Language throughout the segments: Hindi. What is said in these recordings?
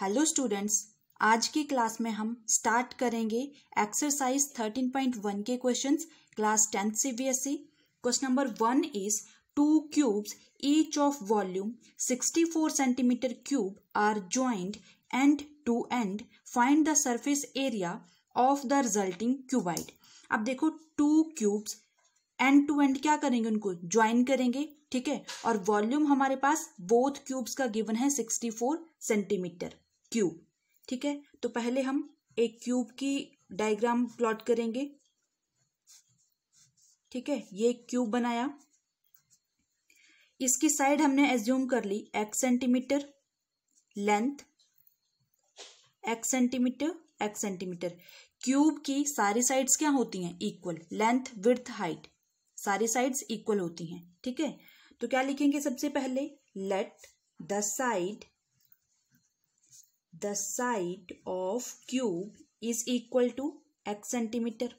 हेलो स्टूडेंट्स आज की क्लास में हम स्टार्ट करेंगे एक्सरसाइज 13.1 के questions class tenth C S BSc question number one is two cubes each of volume 64 centimetre cube are joint end to end find the surface area of the resulting cuboid अब देखो two cubes end to end क्या करेंगे उनको ज्वाइन करेंगे ठीक है और वॉल्यूम हमारे पास बोथ क्यूब्स का गिवन है 64 सेंटीमीटर क्यूब ठीक है तो पहले हम एक क्यूब की डायग्राम प्लॉट करेंगे ठीक है ये एक क्यूब बनाया इसकी साइड हमने एज्यूम कर ली x centimetre length x centimetre x centimetre cube की सारी साइड्स क्या होती हैं इक्वल लेंथ विथ हाइट सारी साइड्स इक्वल होती हैं ठीक है तो क्या लिखेंगे सबसे पहले let the side the side of cube is equal to x centimetre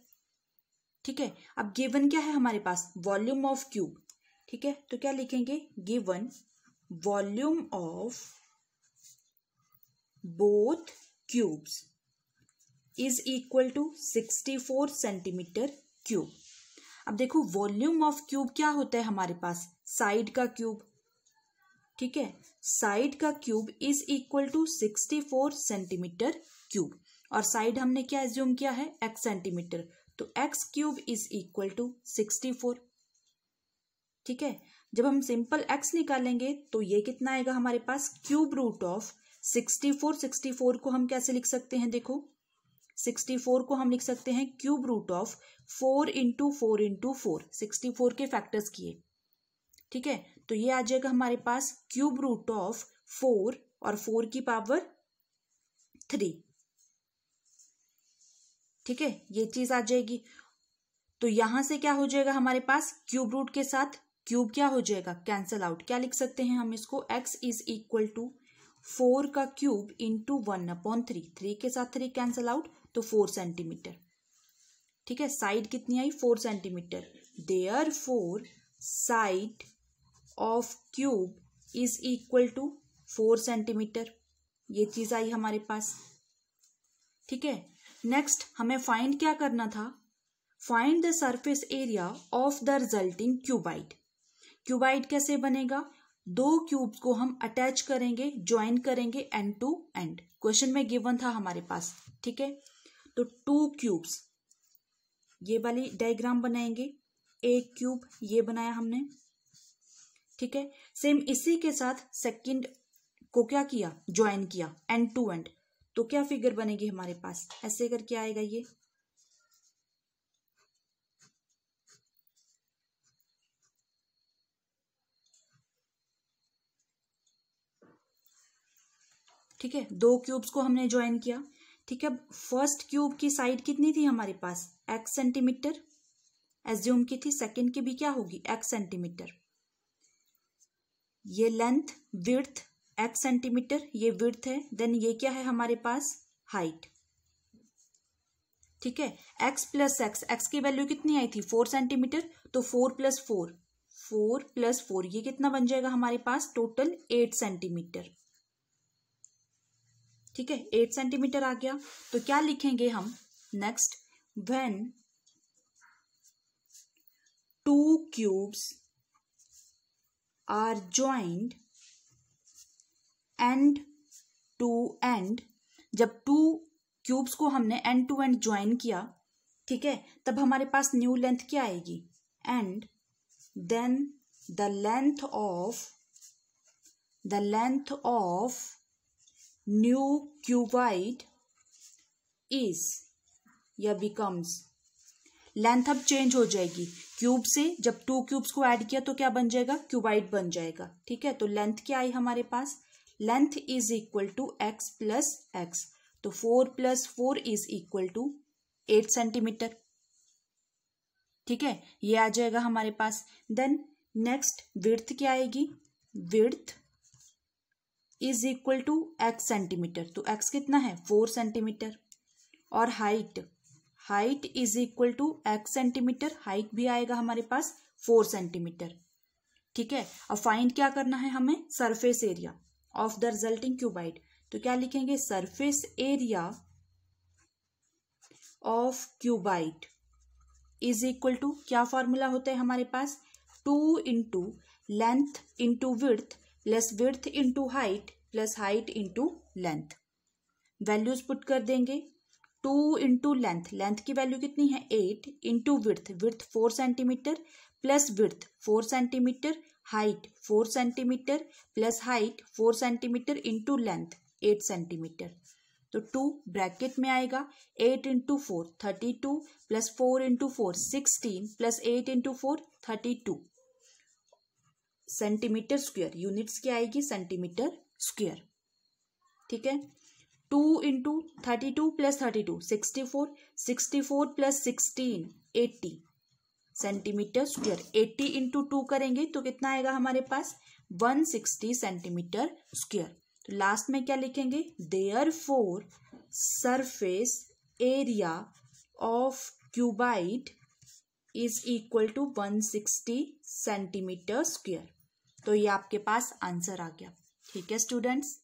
ठीक है अब गिवन क्या है हमारे पास वॉल्यूम ऑफ क्यूब ठीक है तो क्या लिखेंगे given volume of both cubes is equal to sixty four centimetre cube अब देखो वॉल्यूम ऑफ क्यूब क्या होता है हमारे पास साइड का क्यूब ठीक है साइड का cube is equal to sixty four centimetre cube और साइड हमने क्या एज्यूम किया है एक्स सेंटीमीटर तो x cube is equal to sixty four ठीक है जब हम सिंपल एक्स निकालेंगे तो ये कितना आएगा हमारे पास cube root of sixty four sixty four को हम कैसे लिख सकते हैं देखो सिक्सटी फोर को हम लिख सकते हैं cube root of four into four into four sixty four के फैक्टर्स किए ठीक है तो ये आ जाएगा हमारे पास क्यूब रूट ऑफ फोर और फोर की पावर थ्री ठीक है ये चीज आ जाएगी तो यहां से क्या हो जाएगा हमारे पास क्यूब रूट के साथ क्यूब क्या हो जाएगा कैंसल आउट क्या लिख सकते हैं हम इसको x is equal to four का cube into one upon three three के साथ थ्री कैंसल आउट तो फोर सेंटीमीटर ठीक है साइड कितनी आई four centimetre therefore side of cube is equal to four centimetre ये चीज आई हमारे पास ठीक है नेक्स्ट हमें फाइंड क्या करना था find the surface area of the resulting cuboid cuboid कैसे बनेगा दो क्यूब्स को हम अटैच करेंगे ज्वाइन करेंगे एंड टू एंड क्वेश्चन में गिवन था हमारे पास ठीक है तो टू क्यूब्स ये वाली डायग्राम बनाएंगे एक क्यूब ये बनाया हमने ठीक है सेम इसी के साथ सेकंड को क्या किया ज्वाइन किया एंड टू एंड तो क्या फिगर बनेगी हमारे पास ऐसे करके आएगा ये ठीक है दो क्यूब्स को हमने ज्वाइन किया ठीक है फर्स्ट क्यूब की साइड कितनी थी हमारे पास एक्स सेंटीमीटर एज्यूम की थी सेकंड की भी क्या होगी एक्स सेंटीमीटर ये लेंथ विर्थ एक्स सेंटीमीटर ये विर्थ है देन ये क्या है हमारे पास हाइट ठीक है एक्स प्लस एक्स एक्स की वैल्यू कितनी आई थी फोर सेंटीमीटर तो four plus four four plus four ये कितना बन जाएगा हमारे पास टोटल एट सेंटीमीटर ठीक है एट सेंटीमीटर आ गया तो क्या लिखेंगे हम next when two cubes are joined end to end जब टू क्यूब्स को हमने एंड टू एंड ज्वाइन किया ठीक है तब हमारे पास न्यू लेंथ क्या आएगी end then the length of the length of new cuboid is या बिकम्स लेंथ अब चेंज हो जाएगी क्यूब से जब टू क्यूब्स को ऐड किया तो क्या बन जाएगा क्यूबाइट बन जाएगा ठीक है तो लेंथ क्या आई हमारे पास length is equal to x plus x तो four plus four is equal to eight centimetre ठीक है ये आ जाएगा हमारे पास देन नेक्स्ट विर्थ क्या आएगी width is equal to x centimetre तो एक्स कितना है फोर सेंटीमीटर और height height is equal to x centimetre height भी आएगा हमारे पास फोर सेंटीमीटर ठीक है अब फाइंड क्या करना है हमें surface area of the resulting cuboid तो क्या लिखेंगे surface area of cuboid is equal to क्या फॉर्मूला होता है हमारे पास two into length into width plus width into height plus height into length values put कर देंगे टू इंटू लेंथ लेंथ की वैल्यू कितनी है eight into width width four centimetre plus width four centimetre height four centimetre plus height four centimetre into length eight centimetre तो टू ब्रैकेट में आएगा eight into four thirty two plus four into four sixteen plus eight into four thirty two centimetre square units की आएगी सेंटीमीटर स्क्वेयर ठीक है two into thirty two plus thirty two sixty four sixty four plus sixteen eighty centimetre square eighty into two करेंगे तो कितना आएगा हमारे पास वन सिक्सटी सेंटीमीटर स्क्वेयर तो लास्ट में क्या लिखेंगे therefore surface area of cuboid is equal to one sixty centimetre square तो ये आपके पास आंसर आ गया ठीक है students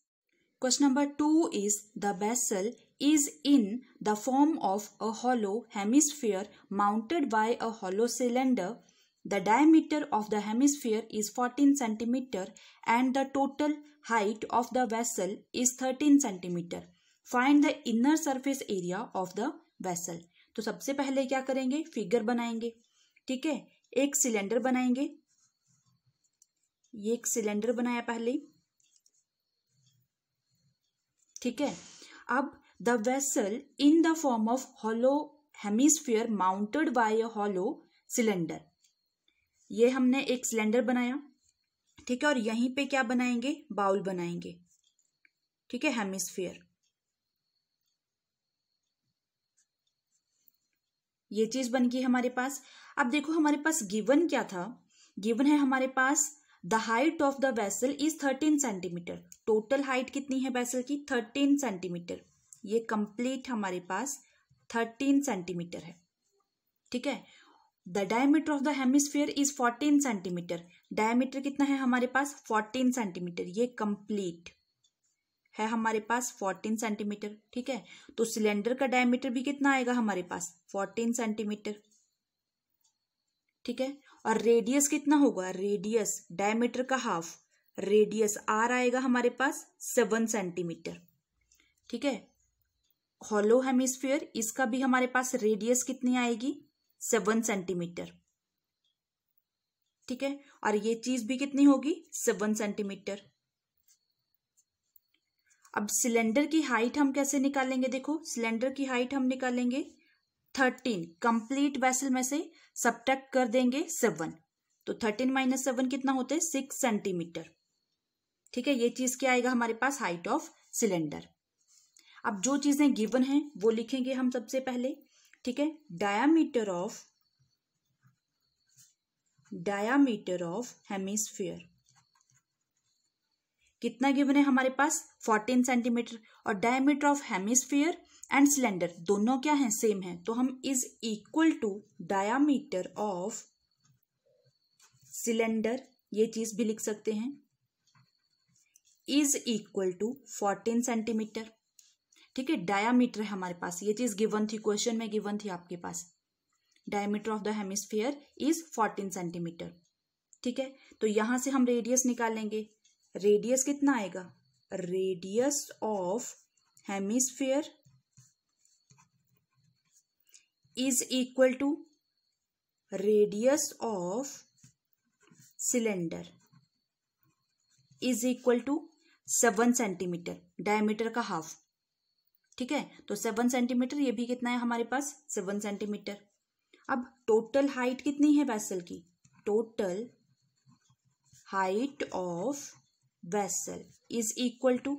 question number two is the vessel is in the form of a hollow hemisphere mounted by a hollow cylinder the diameter of the hemisphere is fourteen centimetre and the total height of the vessel is thirteen centimetre find the inner surface area of the vessel तो सबसे पहले क्या करेंगे फिगर बनाएंगे ठीक है एक सिलेंडर बनाएंगे ये एक सिलेंडर बनाया पहले ठीक है अब the vessel in the form of hollow hemisphere mounted by a hollow cylinder ये हमने एक सिलेंडर बनाया ठीक है और यहीं पे क्या बनाएंगे बाउल बनाएंगे ठीक है हेमिस्फीयर ये चीज बन गई हमारे पास अब देखो हमारे पास गिवन क्या था गिवन है हमारे पास the height of the vessel is thirteen centimetre total height कितनी है वेसल की थर्टीन सेंटीमीटर ये कंप्लीट हमारे पास थर्टीन सेंटीमीटर है ठीक है the diameter of the hemisphere is fourteen centimetre diameter कितना है हमारे पास फोर्टीन सेंटीमीटर ये कंप्लीट है हमारे पास फोर्टीन सेंटीमीटर ठीक है तो सिलेंडर का डायमीटर भी कितना आएगा हमारे पास फोर्टीन सेंटीमीटर ठीक है और रेडियस कितना होगा रेडियस डायमीटर का हाफ रेडियस आर आएगा हमारे पास सेवन सेंटीमीटर ठीक है हॉलो हेमिस्फीयर इसका भी हमारे पास रेडियस कितनी आएगी सेवन सेंटीमीटर ठीक है और ये चीज भी कितनी होगी सेवन सेंटीमीटर अब सिलेंडर की हाइट हम कैसे निकालेंगे देखो सिलेंडर की हाइट हम निकालेंगे थर्टीन कंप्लीट वेसल में से सब्ट्रैक्ट कर देंगे सेवन तो थर्टीन माइनस सेवन कितना होता है सिक्स सेंटीमीटर ठीक है ये चीज क्या आएगा हमारे पास हाइट ऑफ सिलेंडर अब जो चीजें गिवन हैं वो लिखेंगे हम सबसे पहले ठीक है diameter of diameter of hemisphere कितना गिवन है हमारे पास 14 सेंटीमीटर और diameter of hemisphere and cylinder दोनों क्या हैं सेम है तो हम is equal to diameter of cylinder ये चीज भी लिख सकते हैं is equal to fourteen centimetre ठीक है डायामीटर है हमारे पास ये चीज गिवन थी क्वेश्चन में गिवन थी आपके पास diameter of the hemisphere is fourteen centimetre ठीक है तो यहां से हम रेडियस निकालेंगे रेडियस कितना आएगा radius of hemisphere is equal to radius of cylinder is equal to seven centimetre diameter का हाफ ठीक है तो सेवन सेंटीमीटर ये भी कितना है हमारे पास सेवन सेंटीमीटर अब टोटल हाइट कितनी है वैसल की total height of vessel is equal to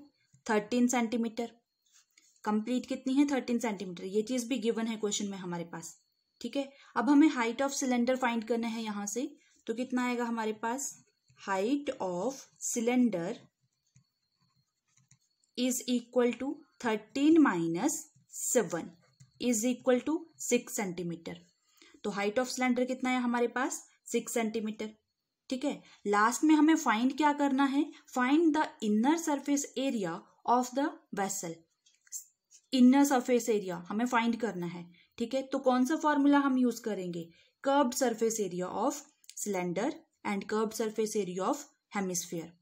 thirteen centimetre complete कितनी है थर्टीन सेंटीमीटर ये चीज भी गिवन है क्वेश्चन में हमारे पास ठीक है अब हमें हाइट ऑफ सिलेंडर फाइंड करना है यहां से तो कितना आएगा हमारे पास height of cylinder is equal to thirteen minus seven is equal to six centimetre तो हाइट ऑफ सिलेंडर कितना है हमारे पास सिक्स सेंटीमीटर ठीक है लास्ट में हमें फाइंड क्या करना है find the inner surface area of the vessel inner surface area हमें फाइंड करना है ठीक है तो कौन सा फॉर्मूला हम यूज करेंगे कर्ब surface area of cylinder and curved surface area of hemisphere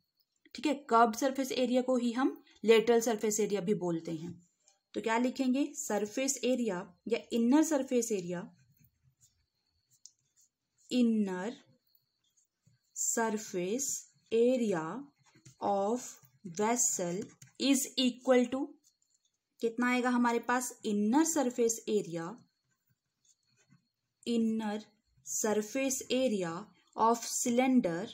ठीक है कर्ब सरफेस एरिया को ही हम लेटरल सरफेस एरिया भी बोलते हैं तो क्या लिखेंगे सरफेस एरिया या inner surface area inner surface area of vessel is equal to कितना आएगा हमारे पास inner surface area inner surface area of cylinder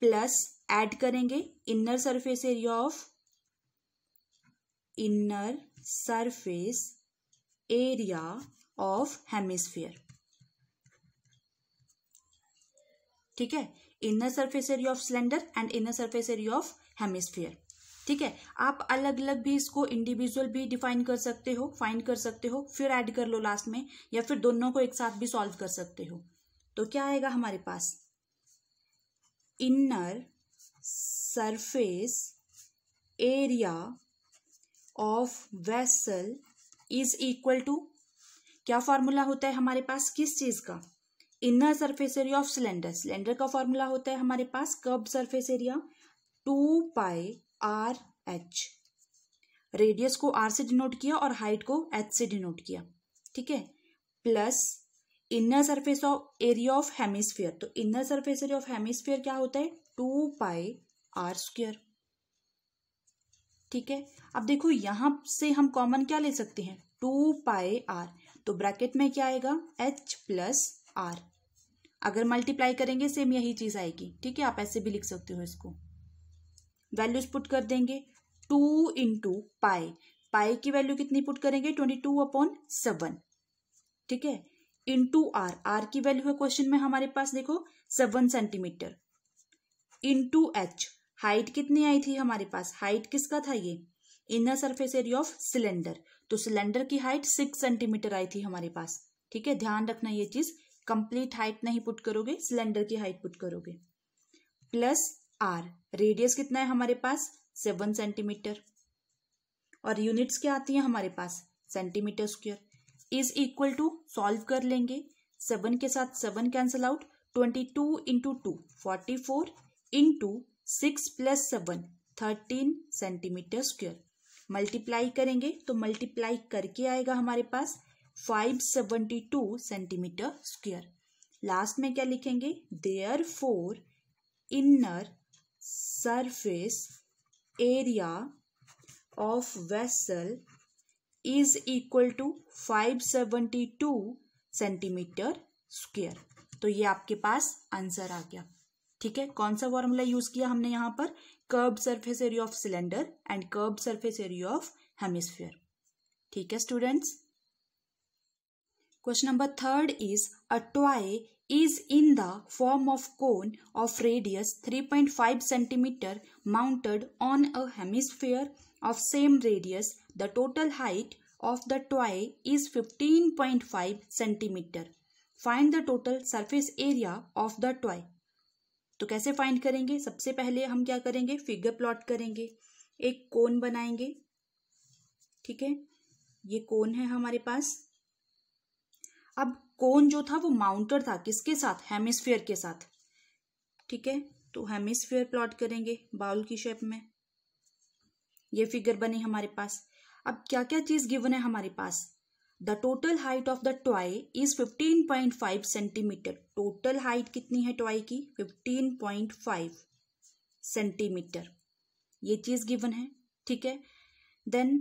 plus add करेंगे inner surface area of inner surface area of hemisphere ठीक है inner surface area of cylinder and inner surface area of hemisphere ठीक है आप अलग अलग भी इसको इंडिविजुअल भी डिफाइन कर सकते हो फाइंड कर सकते हो फिर ऐड कर लो लास्ट में या फिर दोनों को एक साथ भी सॉल्व कर सकते हो तो क्या आएगा हमारे पास inner surface area of vessel is equal to क्या फॉर्मूला होता है हमारे पास किस चीज का inner surface area of cylinder cylinder का फॉर्मूला होता है हमारे पास कब surface area two pi R H radius को आर से डिनोट किया और हाइट को एच से डिनोट किया ठीक है plus inner surface of area of hemisphere तो inner surface area of hemisphere क्या होता है टू पाई आर स्क्वेयर ठीक है अब देखो यहां से हम कॉमन क्या ले सकते हैं टू पाई आर तो ब्रैकेट में क्या आएगा एच प्लस आर अगर मल्टीप्लाई करेंगे सेम यही चीज आएगी ठीक है आप ऐसे भी लिख सकते हो इसको वैल्यूज पुट कर देंगे टू इंटू पाई पाई की वैल्यू कितनी पुट करेंगे ट्वेंटी टू अपॉन सेवन ठीक है इंटू आर आर की वैल्यू है क्वेश्चन में हमारे पास देखो seven centimetre into H height कितनी आई थी हमारे पास हाइट किसका था ये inner surface area of cylinder तो सिलेंडर की हाइट सिक्स सेंटीमीटर आई थी हमारे पास ठीक है ध्यान रखना ये चीज कंप्लीट हाइट नहीं पुट करोगे सिलेंडर की हाइट पुट करोगे प्लस आर रेडियस कितना है हमारे पास सेवन सेंटीमीटर और यूनिट्स क्या आती है हमारे पास centimetre square is equal to solve कर लेंगे सेवन के साथ seven cancel out twenty two into two forty four into six plus seven thirteen centimetre square multiply करेंगे तो मल्टीप्लाई करके आएगा हमारे पास five seventy two centimetre square last में क्या लिखेंगे therefore inner surface area of vessel is equal to 572 centimetre square तो ये आपके पास आंसर आ गया ठीक है कौन सा फॉर्मूला यूज किया हमने यहां पर curved surface area of cylinder and curved surface area of hemisphere ठीक है students question number third is a toy is in the form of cone of radius 3.5 cm mounted on a hemisphere of same radius. The total height of the toy is 15.5 cm. Find the total surface area of the toy. to kaise find karenge sabse pehle hum kya karenge figure plot karenge ek cone banayenge theek hai ye cone hai hamare paas अब कोन जो था वो माउंटर था किसके साथ हेमिसफेयर के साथ ठीक है तो हेमिस्फेयर प्लॉट करेंगे बाउल की शेप में ये फिगर बनी हमारे पास अब क्या क्या चीज गिवन है हमारे पास the total height of the toy is 15.5 centimetre total height कितनी है टॉय की 15.5 सेंटीमीटर ये चीज गिवन है ठीक है then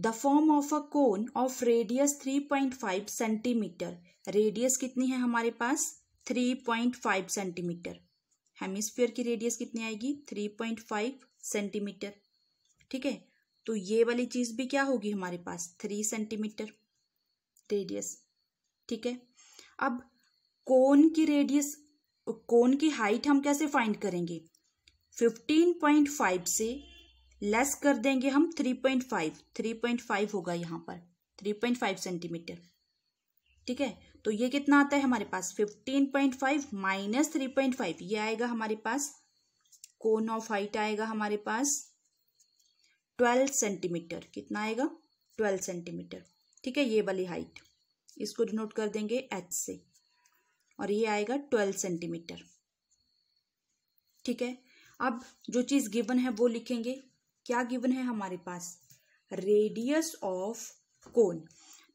the form of a cone of radius three point five centimetre radius कितनी है हमारे पास three point five centimetre hemisphere की रेडियस कितनी आएगी थ्री पॉइंट फाइव सेंटीमीटर ठीक है तो ये वाली चीज़ भी क्या होगी हमारे पास थ्री सेंटीमीटर रेडियस ठीक है अब कोन की रेडियस कोन की हाइट हम कैसे फाइंड करेंगे फिफ्टीन पॉइंट फाइव से लेस कर देंगे हम three point five three point five होगा यहाँ पर थ्री पॉइंट फाइव सेंटीमीटर ठीक है तो ये कितना आता है हमारे पास fifteen point five minus three point five ये आएगा हमारे पास कोन ऑफ हाइट आएगा हमारे पास ट्वेल्व सेंटीमीटर कितना आएगा ट्वेल्व सेंटीमीटर ठीक है ये वाली हाइट इसको डिनोट कर देंगे एच से और ये आएगा ट्वेल्व सेंटीमीटर ठीक है अब जो चीज़ गिवन है वो लिखेंगे क्या गिवन है हमारे पास रेडियस ऑफ कोन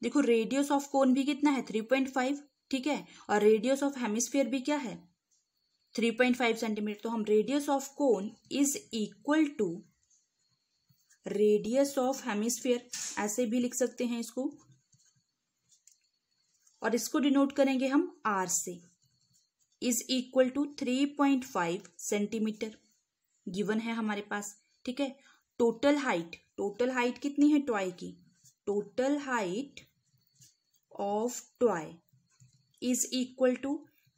देखो रेडियस ऑफ कोन भी कितना है थ्री पॉइंट फाइव ठीक है और रेडियस ऑफ हेमिस्फीयर भी क्या है थ्री पॉइंट फाइव सेंटीमीटर तो हम radius of cone is equal to radius of hemisphere ऐसे भी लिख सकते हैं इसको और इसको डिनोट करेंगे हम आर से is equal to three point five centimetre given है हमारे पास ठीक है टोटल हाइट टोटल हाइट कितनी है टॉय की total height of toy is equal to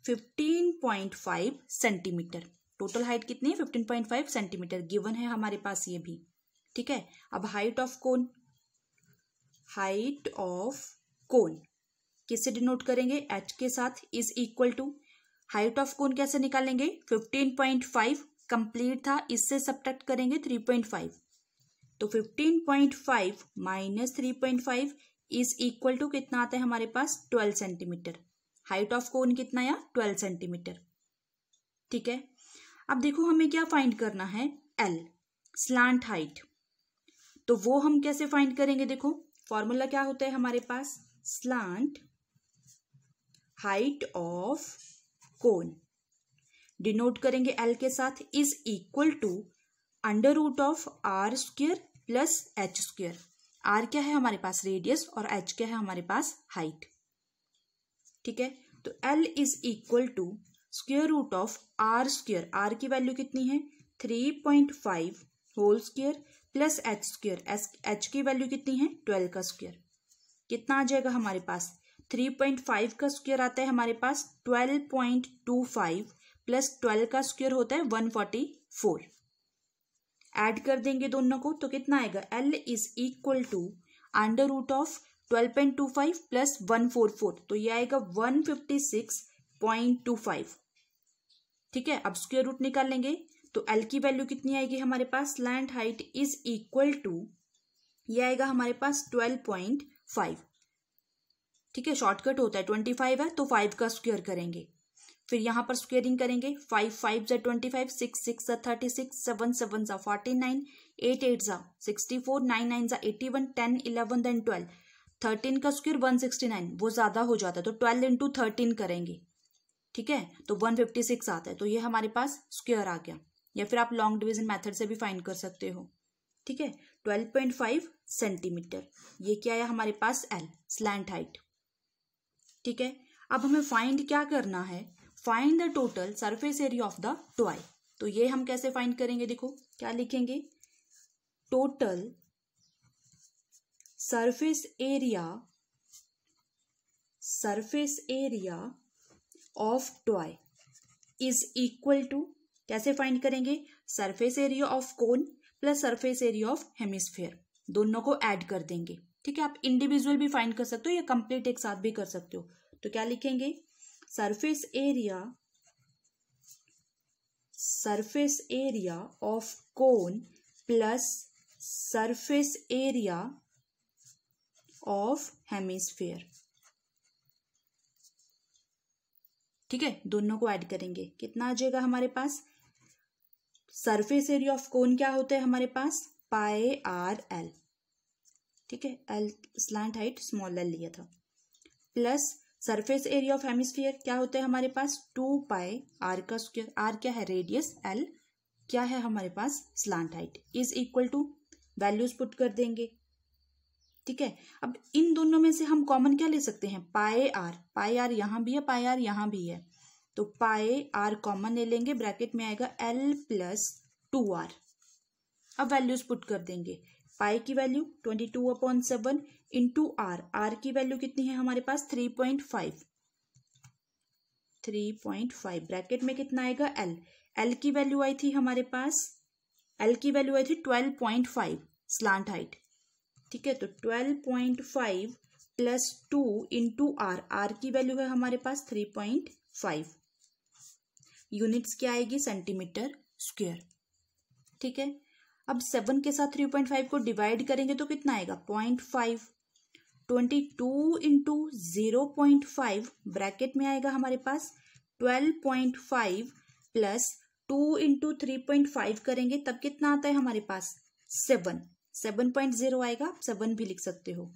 fifteen point five centimetre total height कितनी है fifteen point five centimetre given है हमारे पास ये भी ठीक है अब height of cone height of cone किससे डिनोट करेंगे एच के साथ is equal to height of cone कैसे निकालेंगे फिफ्टीन पॉइंट फाइव कंप्लीट था इससे सब्ट्रैक्ट करेंगे थ्री पॉइंट फाइव तो 15.5 minus three point five is equal to कितना आता है हमारे पास 12 सेंटीमीटर हाइट ऑफ कोन कितना आया 12 सेंटीमीटर ठीक है अब देखो हमें क्या फाइंड करना है एल स्लांट हाइट तो वो हम कैसे फाइंड करेंगे देखो फॉर्मूला क्या होता है हमारे पास slant height of cone denote करेंगे एल के साथ is equal to under root of R square plus H square R क्या है हमारे पास रेडियस और एच क्या है हमारे पास हाइट ठीक है तो L is equal to square root of R square R की वैल्यू कितनी है three point five whole square plus H square S H की वैल्यू कितनी है ट्वेल्व का स्क्वेयर कितना आ जाएगा हमारे पास थ्री पॉइंट फाइव का स्क्वेयर आता है हमारे पास twelve point two five plus twelve का स्क्वेयर होता है वन फोर्टी फोर ऐड कर देंगे दोनों को तो कितना आएगा L is equal to under root of twelve point two five plus one four four तो ये आएगा one fifty six point two five ठीक है अब स्क्वेयर रूट निकाल लेंगे तो एल की वैल्यू कितनी आएगी हमारे पास slant height is equal to ये आएगा हमारे पास ट्वेल्व पॉइंट फाइव ठीक है शॉर्टकट होता है ट्वेंटी फाइव है तो फाइव का स्क्वेयर करेंगे फिर यहाँ पर स्क्वेयरिंग करेंगे फाइव फाइव जा ट्वेंटी फाइव सिक्स सिक्स जा थर्टी सिक्स सेवन सेवन जा फोर्टी नाइन एट एट जा सिक्सटी फोर नाइन नाइन जा eighty one ten eleven then twelve thirteen का स्क्वेयर वन सिक्सटी नाइन वो ज़्यादा हो जाता है तो ट्वेल्व इंटू थर्टीन करेंगे ठीक है तो वन फिफ्टी सिक्स आता है तो ये हमारे पास स्क्वेयर आ गया या फिर आप लॉन्ग डिविजन मैथड से भी फाइन कर सकते हो ठीक है ट्वेल्व पॉइंट फाइव सेंटीमीटर ये क्या है हमारे पास एल स्लैंड हाइट ठीक है अब हमें फाइंड क्या करना है find the total surface area of the toy तो ये हम कैसे फाइंड करेंगे देखो क्या लिखेंगे total surface area surface area of toy is equal to कैसे फाइंड करेंगे surface area of cone plus surface area of hemisphere दोनों को ऐड कर देंगे ठीक है आप इंडिविजुअल भी फाइंड कर सकते हो या कंप्लीट एक साथ भी कर सकते हो तो क्या लिखेंगे surface area surface area of cone plus surface area of hemisphere ठीक है दोनों को ऐड करेंगे कितना आ जाएगा हमारे पास सरफेस एरिया ऑफ कोन क्या होता है हमारे पास पाए आर एल ठीक है L slant height small L लिया था plus surface area of hemisphere क्या होता है हमारे पास टू पाई आर का स्क्वेयर आर क्या है रेडियस एल क्या है हमारे पास slant height is equal to values put कर देंगे ठीक है अब इन दोनों में से हम कॉमन क्या ले सकते हैं पाए आर पाए आर यहां भी है पाए आर यहां भी है तो पाए आर कॉमन ले लेंगे ब्रैकेट में आएगा एल प्लस टू आर अब वैल्यूज पुट कर देंगे पाई की value twenty two upon seven into R R की वैल्यू कितनी है हमारे पास three point five three point five bracket में कितना आएगा एल एल की वैल्यू आई थी हमारे पास एल की वैल्यू आई थी twelve point five slant height ठीक है तो twelve point five plus two into R R की वैल्यू है हमारे पास थ्री पॉइंट फाइव यूनिट्स क्या आएगी सेंटीमीटर स्क्वेयर ठीक है अब सेवन के साथ थ्री पॉइंट फाइव को डिवाइड करेंगे तो कितना आएगा point five twenty two into zero point five bracket में आएगा हमारे पास twelve point five plus two into three point five करेंगे तब कितना आता है हमारे पास सेवन सेवन पॉइंट जीरो आएगा आप सेवन भी लिख सकते हो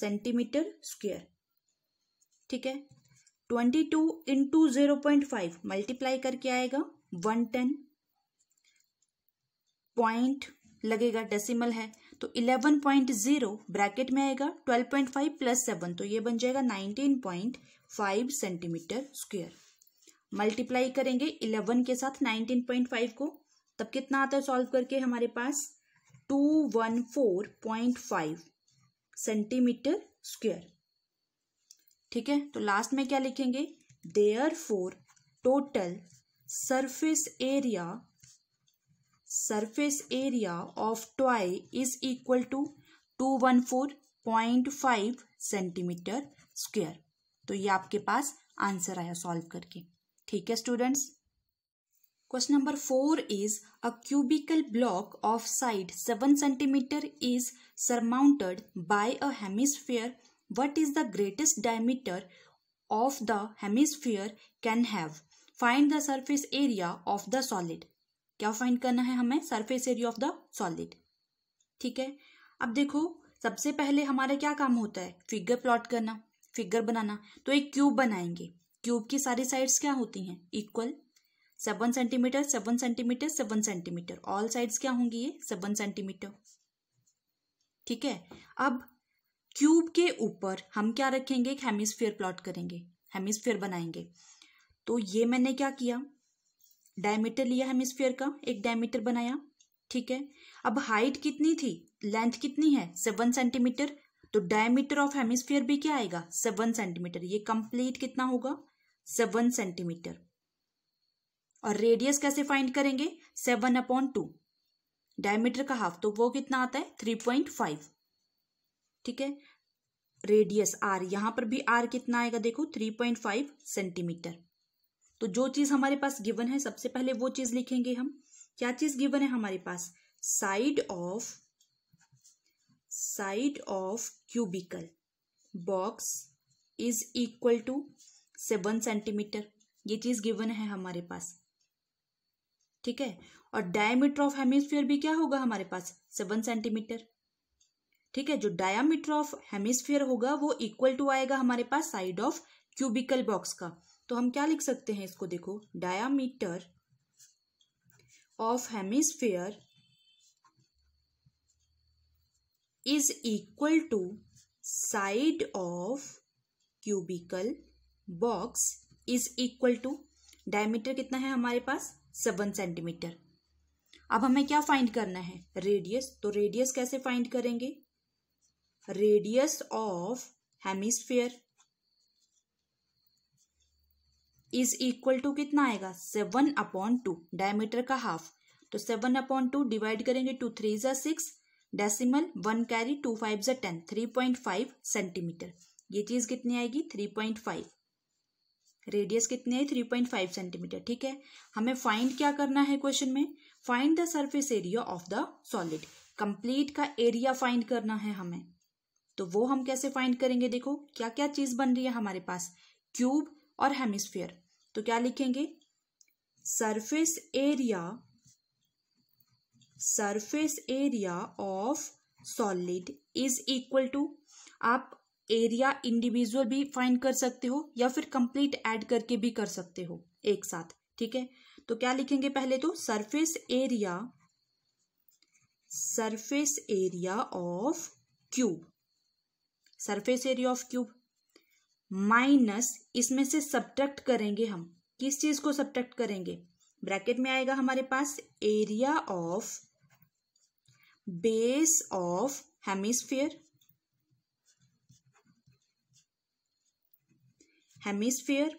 सेंटीमीटर स्क्वेयर ठीक है twenty two into zero point five multiply करके आएगा वन टेन पॉइंट लगेगा डेसिमल है तो 11.0 ब्रैकेट में आएगा 12.5 प्लस सेवन तो ये बन जाएगा 19.5 सेंटीमीटर स्क्वायर मल्टीप्लाई करेंगे 11 के साथ 19.5 को तब कितना आता है सॉल्व करके हमारे पास 214.5 सेंटीमीटर स्क्वायर ठीक है तो लास्ट में क्या लिखेंगे therefore total surface area surface area of is equal to two one four point five centimetre square तो ये आपके पास आंसर आया सॉल्व करके ठीक है students question number four is a cubical block of side seven centimetre is surmounted by a hemisphere what is the greatest diameter of the hemisphere can have find the surface area of the solid क्या फाइंड करना है हमें surface area of the solid ठीक है अब देखो सबसे पहले हमारा क्या काम होता है फिगर प्लॉट करना फिगर बनाना तो एक क्यूब बनाएंगे क्यूब की सारी साइड्स क्या होती हैं equal seven centimetre seven centimetre seven centimetre all sides क्या होंगी ये सेवन सेंटीमीटर ठीक है अब क्यूब के ऊपर हम क्या रखेंगे एक हेमिस्फीयर प्लॉट करेंगे हेमिस्फीयर बनाएंगे तो ये मैंने क्या किया डायमीटर लिया हेमिस्फीयर का एक डायमीटर बनाया ठीक है अब हाइट कितनी थी लेंथ कितनी है सेवन सेंटीमीटर तो डायमीटर ऑफ हेमिस्फीयर भी क्या आएगा सेवन सेंटीमीटर ये कंप्लीट कितना होगा सेवन सेंटीमीटर और रेडियस कैसे फाइंड करेंगे सेवन अपॉन टू डायमीटर का हाफ तो वो कितना आता है थ्री पॉइंट फाइव ठीक है रेडियस आर यहां पर भी आर कितना आएगा देखो थ्री पॉइंट फाइव सेंटीमीटर तो जो चीज़ हमारे पास गिवन है सबसे पहले वो चीज़ लिखेंगे हम क्या चीज़ गिवन है हमारे पास side of side of cubical box is equal to seven centimetre ये चीज़ गिवन है हमारे पास ठीक है और डायमीटर ऑफ हेमिस्फीयर भी क्या होगा हमारे पास सेवन सेंटीमीटर ठीक है जो डायामीटर ऑफ हेमिस्फीयर होगा वो इक्वल टू आएगा हमारे पास साइड ऑफ क्यूबिकल बॉक्स का तो हम क्या लिख सकते हैं इसको देखो diameter of hemisphere is equal to side of cubical box is equal to diameter कितना है हमारे पास सेवन सेंटीमीटर अब हमें क्या फाइंड करना है रेडियस तो रेडियस कैसे फाइंड करेंगे radius of hemisphere is equal to कितना आएगा सेवन अपॉन टू डायमीटर का हाफ तो सेवन अपॉन टू डिवाइड करेंगे टू थ्री ज़ा six decimal one carry two five ज़ा ten three point five centimetre ये चीज़ कितनी आएगी थ्री पॉइंट फाइव रेडियस कितनी आई थ्री पॉइंट फाइव सेंटीमीटर ठीक है हमें फाइंड क्या करना है क्वेश्चन में find the surface area of the solid complete का एरिया फाइंड करना है हमें तो वो हम कैसे फाइंड करेंगे देखो क्या क्या चीज बन रही है हमारे पास क्यूब और हेमिस्फीयर तो क्या लिखेंगे surface area surface area of solid is equal to आप एरिया इंडिविजुअल भी फाइंड कर सकते हो या फिर कंप्लीट ऐड करके भी कर सकते हो एक साथ ठीक है तो क्या लिखेंगे पहले तो surface area surface area of cube surface area of cube minus इसमें से सब्ट्रैक्ट करेंगे हम किस चीज को सब्ट्रैक्ट करेंगे ब्रैकेट में आएगा हमारे पास area of base of hemisphere hemisphere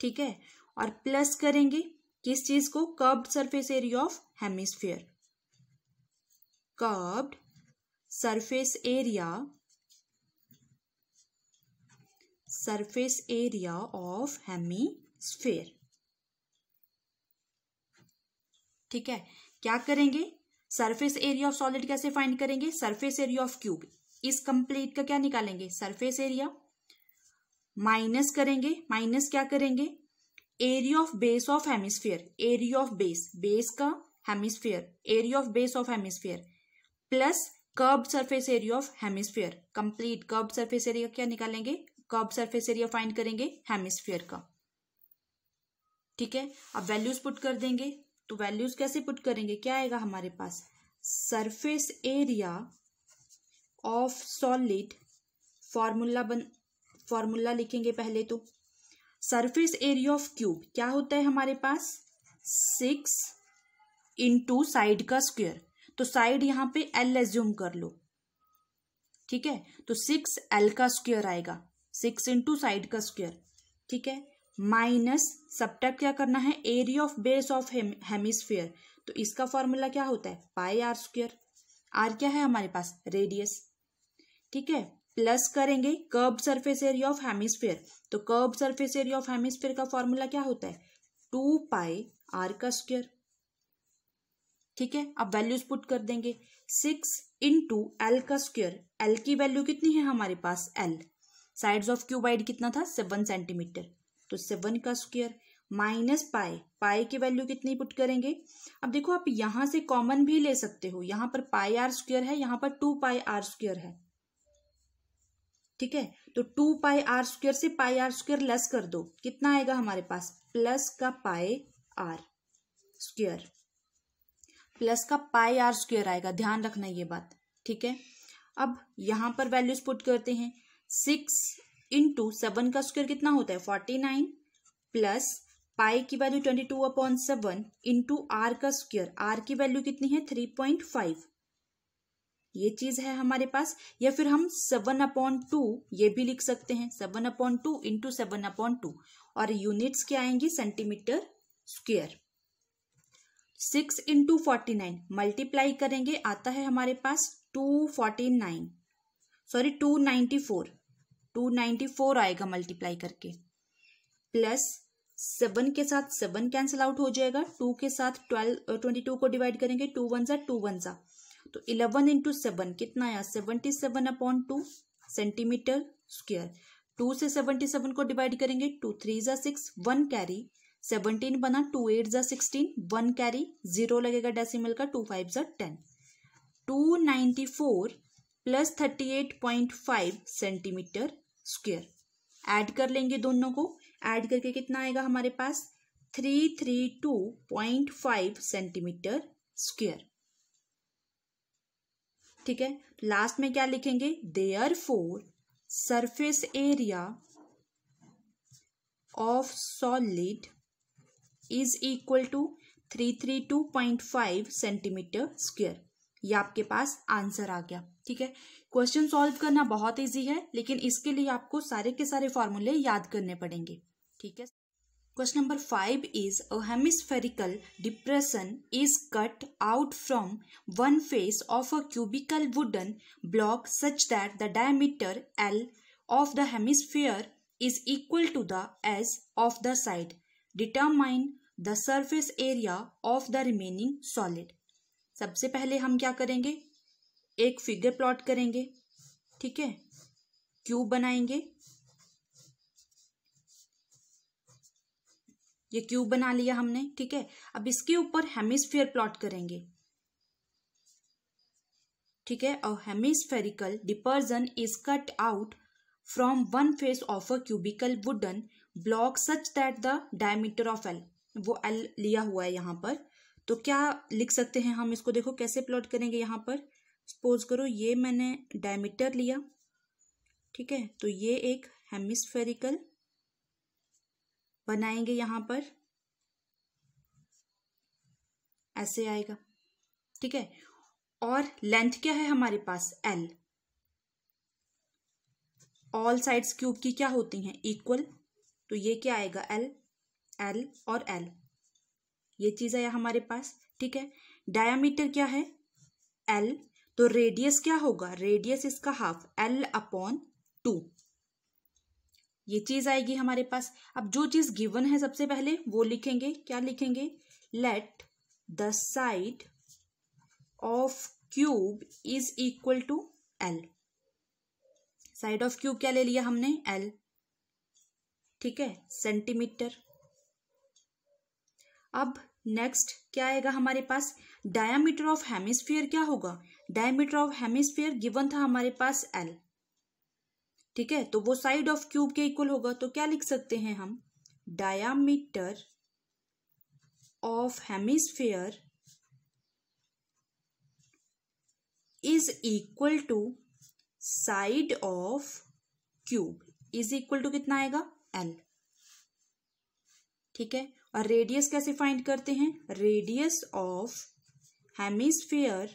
ठीक है और प्लस करेंगे किस चीज को curved surface area of hemisphere curved surface area surface area of hemisphere ठीक है क्या करेंगे सरफेस एरिया ऑफ सॉलिड कैसे फाइंड करेंगे सरफेस एरिया ऑफ क्यूब इस कंप्लीट का क्या निकालेंगे सरफेस एरिया माइनस करेंगे माइनस क्या करेंगे area of base of hemisphere area of base base का hemisphere area of base of hemisphere plus curve surface area of hemisphere complete curve surface area क्या निकालेंगे कब सरफेस एरिया फाइंड करेंगे हेमिसफेयर का ठीक है अब वैल्यूज पुट कर देंगे तो वैल्यूज कैसे पुट करेंगे क्या आएगा हमारे पास surface area of solid formula बन फॉर्मूला लिखेंगे पहले तो सरफेस एरिया ऑफ क्यूब क्या होता है हमारे पास सिक्स इंटू साइड का स्क्वेयर तो साइड यहां पे एल एज्यूम कर लो ठीक है तो सिक्स एल का स्क्वेयर आएगा सिक्स इंटू साइड का स्क्वेयर ठीक है माइनस सब्टैक्ट क्या करना है area of base of hemisphere तो इसका फॉर्मूला क्या होता है पाई आर स्क्वेयर आर क्या है हमारे पास रेडियस ठीक है प्लस करेंगे कर्ब सरफेस एरिया ऑफ हेमिस्फीयर तो curve surface area of hemisphere का फॉर्मूला क्या होता है टू पाई आर का स्क्वेयर ठीक है अब वैल्यूज पुट कर देंगे सिक्स इंटू एल का स्क्वेयर एल की वैल्यू कितनी है हमारे पास एल साइड्स ऑफ क्यूबाइड कितना था सेवन सेंटीमीटर तो सेवन का स्क्वायर माइनस पाए पाए की वैल्यू कितनी पुट करेंगे अब देखो आप यहां से कॉमन भी ले सकते हो यहां पर पाई आर स्क्वायर है यहां पर टू पाए आर स्क्वायर है ठीक है तो टू पाई आर स्क्वायर से पाई आर स्क्वायर लेस कर दो कितना आएगा हमारे पास प्लस का पाए आर स्क्वायर प्लस का पाए आर स्क्वायर आएगा ध्यान रखना ये बात ठीक है अब यहां पर वैल्यूज पुट करते हैं सिक्स इंटू सेवन का स्क्वायर कितना होता है फोर्टी नाइन प्लस पाई की value twenty two upon seven into R का स्क्वायर आर की वैल्यू कितनी है थ्री पॉइंट फाइव ये चीज है हमारे पास या फिर हम सेवन अपॉन टू ये भी लिख सकते हैं seven upon two into seven upon two और यूनिट्स क्या आएंगी centimetre square six into forty nine multiply करेंगे आता है हमारे पास two forty nine sorry two ninety four two ninety four आएगा मल्टीप्लाई करके प्लस सेवन के साथ सेवन कैंसिल आउट हो जाएगा टू के साथ ट्वेल्व ट्वेंटी टू को डिवाइड करेंगे टू वन सा टू वन सा तो इलेवन इंटू सेवन कितना आया seventy seven upon two centimetre square two से सेवनटी सेवन को डिवाइड करेंगे टू थ्री ज़ा सिक्स वन कैरी सेवनटीन बना टू एट ज़ा सिक्सटीन वन कैरी जीरो लगेगा डेसिमल का टू फाइव ज़ा ten two ninety four plus thirty eight point five centimetre square add कर लेंगे दोनों को ऐड करके कितना आएगा हमारे पास three three two point five centimetre square ठीक है लास्ट में क्या लिखेंगे therefore surface area of solid is equal to three three two point five centimetre square ये आपके पास आंसर आ गया ठीक है क्वेश्चन सॉल्व करना बहुत इजी है लेकिन इसके लिए आपको सारे के सारे फॉर्मूले याद करने पड़ेंगे ठीक है question number five is a hemispherical depression is cut out from one face of a cubical wooden block such that the diameter L of the hemisphere is equal to the edge of the side determine the surface area of the remaining solid सबसे पहले हम क्या करेंगे एक फिगर प्लॉट करेंगे ठीक है क्यूब बनाएंगे ये क्यूब बना लिया हमने ठीक है अब इसके ऊपर हेमिस्फेयर प्लॉट करेंगे ठीक है और hemispherical depression is cut out from one face of a cubical wooden block such that the diameter of L वो एल लिया हुआ है यहां पर तो क्या लिख सकते हैं हम इसको देखो कैसे प्लॉट करेंगे यहाँ पर सपोज करो ये मैंने डायमीटर लिया ठीक है तो ये एक हेमिस्फेरिकल बनाएंगे यहाँ पर ऐसे आएगा ठीक है और लेंथ क्या है हमारे पास एल ऑल साइड्स क्यूब की क्या होती हैं इक्वल तो ये क्या आएगा एल एल और एल ये चीज़ आया हमारे पास ठीक है डायामीटर क्या है एल तो रेडियस क्या होगा रेडियस इसका हाफ एल अपॉन टू ये चीज आएगी हमारे पास अब जो चीज गिवन है सबसे पहले वो लिखेंगे क्या लिखेंगे let the side of cube is equal to L side of cube क्या ले लिया हमने एल ठीक है सेंटीमीटर अब नेक्स्ट क्या आएगा हमारे पास डायामीटर ऑफ हेमिस्फीयर क्या होगा डायमीटर ऑफ हेमिस्फीयर गिवन था हमारे पास एल ठीक है तो वो साइड ऑफ क्यूब के इक्वल होगा तो क्या लिख सकते हैं हम diameter of hemisphere is equal to side of cube is equal to कितना आएगा एल ठीक है और रेडियस कैसे फाइंड करते हैं radius of hemisphere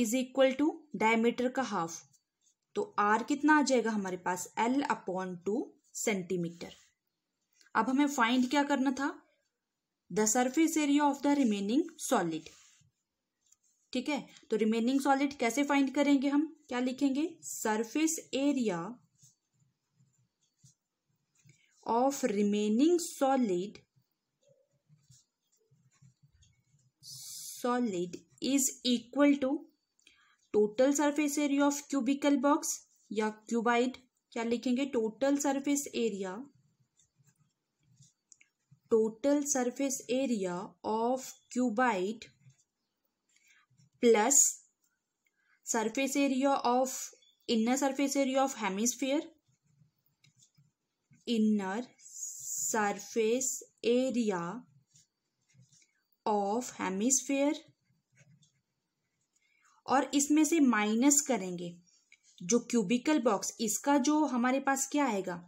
is equal to diameter का हाफ तो आर कितना आ जाएगा हमारे पास एल अपॉन टू सेंटीमीटर अब हमें फाइंड क्या करना था the surface area of the remaining solid ठीक है तो रिमेनिंग सॉलिड कैसे फाइंड करेंगे हम क्या लिखेंगे surface area of remaining solid solid is equal to total surface area of cubical box या क्यूबाइड क्या लिखेंगे total surface area total surface area of cuboid plus surface area of inner surface area of hemisphere inner surface area of hemisphere और इसमें से माइनस करेंगे जो क्यूबिकल बॉक्स इसका जो हमारे पास क्या आएगा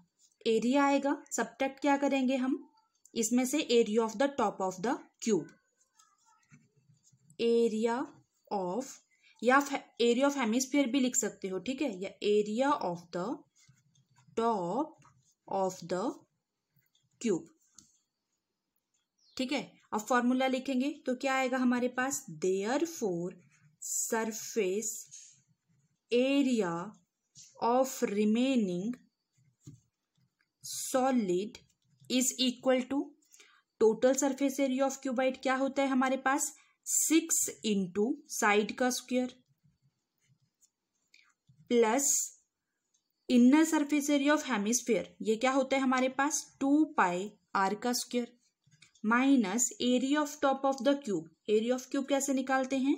एरिया आएगा सब क्या करेंगे हम इसमें से area of the top of the cube area of या एरिया ऑफ हेमिस्फेयर भी लिख सकते हो ठीक है या area of the top of the cube ठीक है अब फॉर्मूला लिखेंगे तो क्या आएगा हमारे पास therefore surface area of remaining solid is equal to total surface area of cuboid क्या होता है हमारे पास सिक्स इंटू साइड का square plus inner surface area of hemisphere ये क्या होता है हमारे पास टू पाई आर का square minus area of top of the cube area of cube कैसे निकालते हैं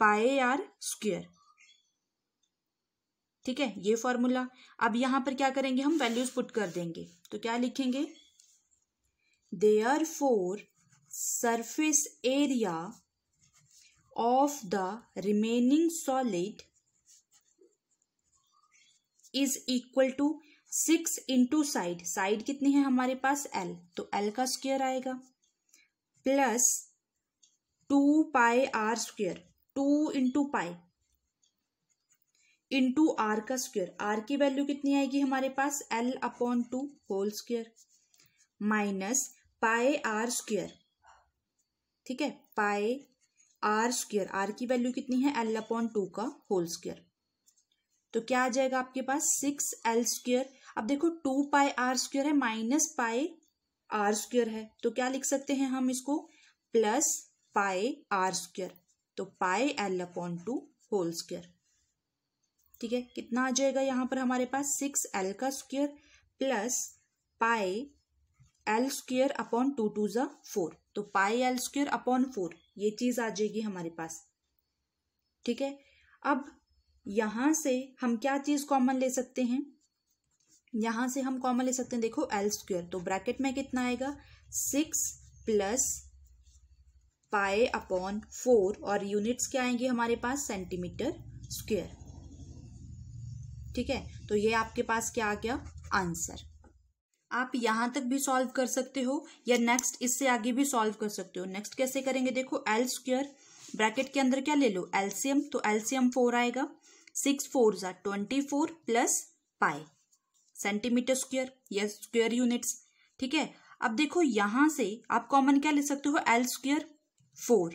पाए आर स्क्वेयर ठीक है ये फॉर्मूला अब यहां पर क्या करेंगे हम वैल्यूज पुट कर देंगे तो क्या लिखेंगे therefore surface area of the remaining solid is equal to six into side side कितनी है हमारे पास एल तो एल का स्क्वेयर आएगा plus two pi R square two into pi into R का स्क्वेयर आर की वैल्यू कितनी आएगी हमारे पास L upon two whole square minus pi R square ठीक है पाए आर स्क्वेयर आर की वैल्यू कितनी है एल अपॉन टू का होल स्क्वेयर तो क्या आ जाएगा आपके पास सिक्स एल स्क्र अब देखो टू पाई आर स्क्र है माइनस पाई आर स्क्र है तो क्या लिख सकते हैं हम इसको प्लस पाई आर स्क्र तो pi L upon two whole square ठीक है कितना आ जाएगा यहां पर हमारे पास सिक्स एल का square plus pi L square upon two two जो फोर तो pi L square upon four ये चीज़ आ जाएगी हमारे पास ठीक है अब यहां से हम क्या चीज़ कॉमन ले सकते हैं यहां से हम कॉमन ले सकते हैं देखो एल स्क्वेयर तो ब्रैकेट में कितना आएगा six plus pi upon four और यूनिट्स क्या आएंगे हमारे पास सेंटीमीटर स्क्वेयर ठीक है तो ये आपके पास क्या आ गया आंसर आप यहां तक भी सॉल्व कर सकते हो या नेक्स्ट इससे आगे भी सॉल्व कर सकते हो नेक्स्ट कैसे करेंगे देखो एल स्क्वेयर ब्रैकेट के अंदर क्या ले लो एल्सियम तो एल्सियम फोर आएगा सिक्स फोर ज़ा twenty four plus pi centimetre square या स्क्वेयर यूनिट्स ठीक है अब देखो यहाँ से आप कॉमन क्या ले सकते हो L square four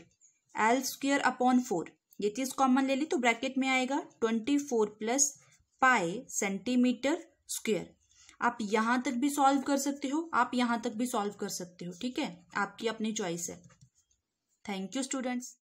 L square upon four ये चीज़ कॉमन ले ली तो ब्रैकेट में आएगा twenty four plus pi centimetre square आप यहाँ तक भी सॉल्व कर सकते हो आप यहाँ तक भी सॉल्व कर सकते हो ठीक है आपकी अपनी चॉइस है थैंक यू स्टूडेंट्स